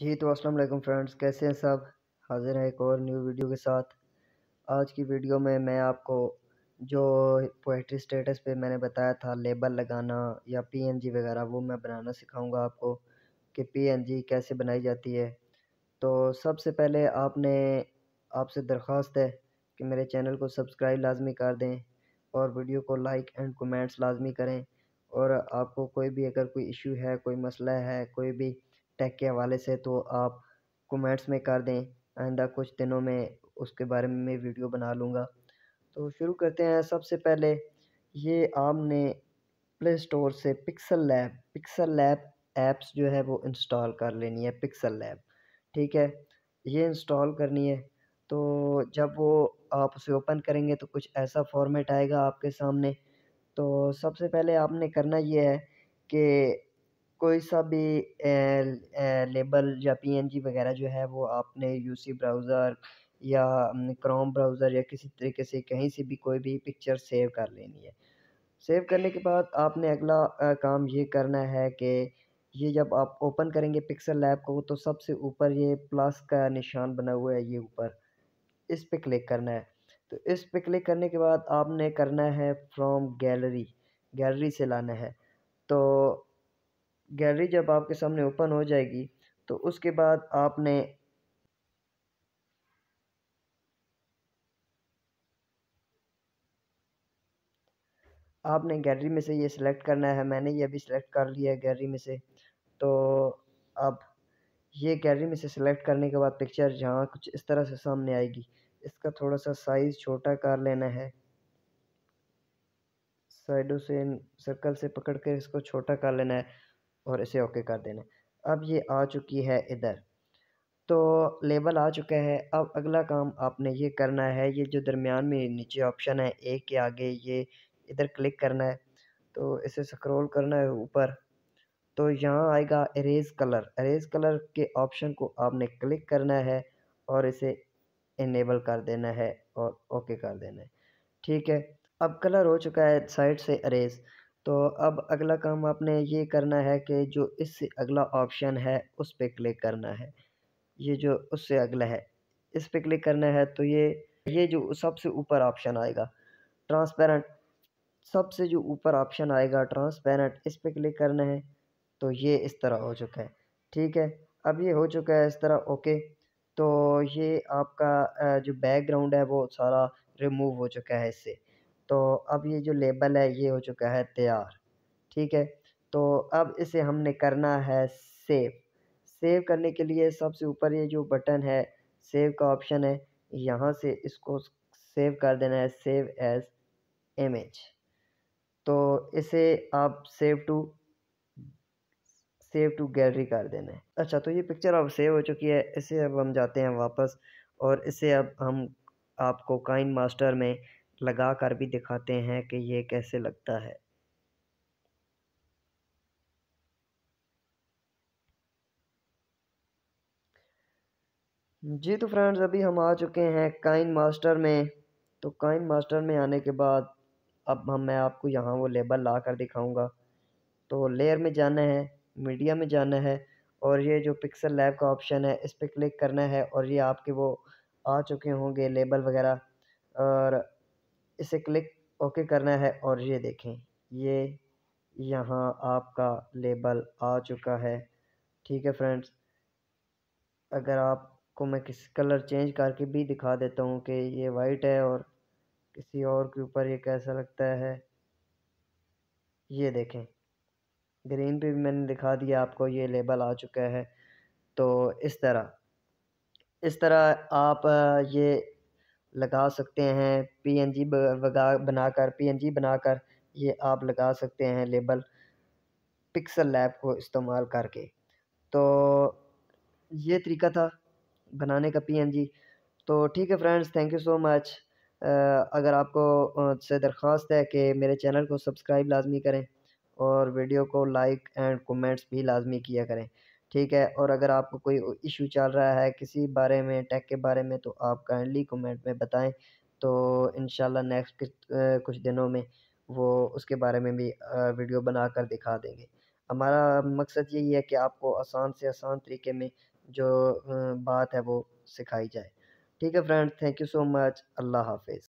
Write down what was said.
जी तो अस्सलाम वालेकुम फ्रेंड्स कैसे हैं सब हाजिर हैं एक और न्यू वीडियो के साथ आज की वीडियो में मैं आपको जो पोइट्री स्टेटस पे मैंने बताया था लेबल लगाना या पीएनजी वगैरह वो मैं बनाना सिखाऊंगा आपको कि पीएनजी कैसे बनाई जाती है तो सबसे पहले आपने आपसे दरख्वास्त है कि मेरे चैनल को सब्सक्राइब लाजमी कर दें और वीडियो को लाइक एंड कमेंट्स लाजमी करें और आपको कोई भी अगर कोई इशू है कोई मसला है कोई भी टेक के हवाले से तो आप कमेंट्स में कर दें आइंदा कुछ दिनों में उसके बारे में मैं वीडियो बना लूँगा तो शुरू करते हैं सबसे पहले ये आपने प्ले स्टोर से Pixel Lab Pixel Lab apps जो है वो इंस्टॉल कर लेनी है पिक्सल लैब ठीक है ये इंस्टॉल करनी है तो जब वो आप उसे ओपन करेंगे तो कुछ ऐसा फॉर्मेट आएगा आपके सामने तो सबसे पहले आपने करना ये है कि कोई सा भी लेबल या पी वगैरह जो है वो आपने यूसी ब्राउज़र या क्रोम ब्राउज़र या किसी तरीके से कहीं से भी कोई भी पिक्चर सेव कर लेनी है सेव करने के बाद आपने अगला आ, काम ये करना है कि ये जब आप ओपन करेंगे पिक्सल लैब को तो सबसे ऊपर ये प्लस का निशान बना हुआ है ये ऊपर इस पर क्लिक करना है तो इस पर क्लिक करने के बाद आपने करना है फ्रॉम गैलरी गैलरी से लाना है तो गैलरी जब आपके सामने ओपन हो जाएगी तो उसके बाद आपने आपने गैलरी में से ये सिलेक्ट करना है मैंने ये अभी सिलेक्ट कर लिया है गैलरी में से तो अब ये गैलरी में से सिलेक्ट करने के बाद पिक्चर जहाँ कुछ इस तरह से सामने आएगी इसका थोड़ा सा साइज़ छोटा कर लेना है साइडों से सर्कल से पकड़ कर इसको छोटा कर लेना है और इसे ओके कर देना अब ये आ चुकी है इधर तो लेबल आ चुका है अब अगला काम आपने ये करना है ये जो दरमियान में नीचे ऑप्शन है ए के आगे ये इधर क्लिक करना है तो इसे स्क्रॉल करना है ऊपर तो यहाँ आएगा इरेज कलर इरेज कलर के ऑप्शन को आपने क्लिक करना है और इसे इनेबल कर देना है और ओके कर देना है ठीक है अब कलर हो चुका है साइड से अरेज तो अब अगला काम आपने ये करना है कि जो इससे अगला ऑप्शन है उस पर क्लिक करना है ये जो उससे अगला है इस पर क्लिक करना है तो ये ये जो सबसे ऊपर ऑप्शन आएगा ट्रांसपेरेंट सबसे जो ऊपर ऑप्शन आएगा ट्रांसपेरेंट इस पर क्लिक करना है तो ये इस तरह हो चुका है ठीक है अब ये हो चुका है इस तरह ओके तो ये आपका जो बैकग्राउंड है वो सारा रिमूव हो चुका है इससे तो अब ये जो लेबल है ये हो चुका है तैयार ठीक है तो अब इसे हमने करना है सेव सेव करने के लिए सबसे ऊपर ये जो बटन है सेव का ऑप्शन है यहाँ से इसको सेव कर देना है सेव एज इमेज तो इसे आप save to save to gallery कर देना है अच्छा तो ये पिक्चर अब सेव हो चुकी है इसे अब हम जाते हैं वापस और इसे अब हम आपको काइन मास्टर में लगा कर भी दिखाते हैं कि ये कैसे लगता है जी तो फ्रेंड्स अभी हम आ चुके हैं काइन मास्टर में तो काइन मास्टर में आने के बाद अब हम मैं आपको यहाँ वो लेबल ला कर दिखाऊँगा तो लेयर में जाना है मीडिया में जाना है और ये जो पिक्सल लैब का ऑप्शन है इस पर क्लिक करना है और ये आपके वो आ चुके होंगे लेबल वगैरह और इसे क्लिक ओके करना है और ये देखें ये यहाँ आपका लेबल आ चुका है ठीक है फ्रेंड्स अगर आपको मैं किस कलर चेंज करके भी दिखा देता हूँ कि ये वाइट है और किसी और के ऊपर ये कैसा लगता है ये देखें ग्रीन पे भी मैंने दिखा दिया आपको ये लेबल आ चुका है तो इस तरह इस तरह आप ये लगा सकते हैं पीएनजी बनाकर पीएनजी बनाकर ये आप लगा सकते हैं लेबल पिक्सल लैब को इस्तेमाल करके तो ये तरीका था बनाने का पीएनजी तो ठीक है friends thank you so much अगर आपको से दरख्वास्त है कि मेरे चैनल को सब्सक्राइब लाजमी करें और वीडियो को लाइक एंड कमेंट्स भी लाजमी किया करें ठीक है और अगर आपको कोई इशू चल रहा है किसी बारे में टैक के बारे में तो आप काइंडली कमेंट में बताएं तो इन नेक्स्ट कुछ दिनों में वो उसके बारे में भी वीडियो बना कर दिखा देंगे हमारा मकसद यही है कि आपको आसान से आसान तरीके में जो बात है वो सिखाई जाए ठीक है friend thank you so much अल्लाह हाफिज़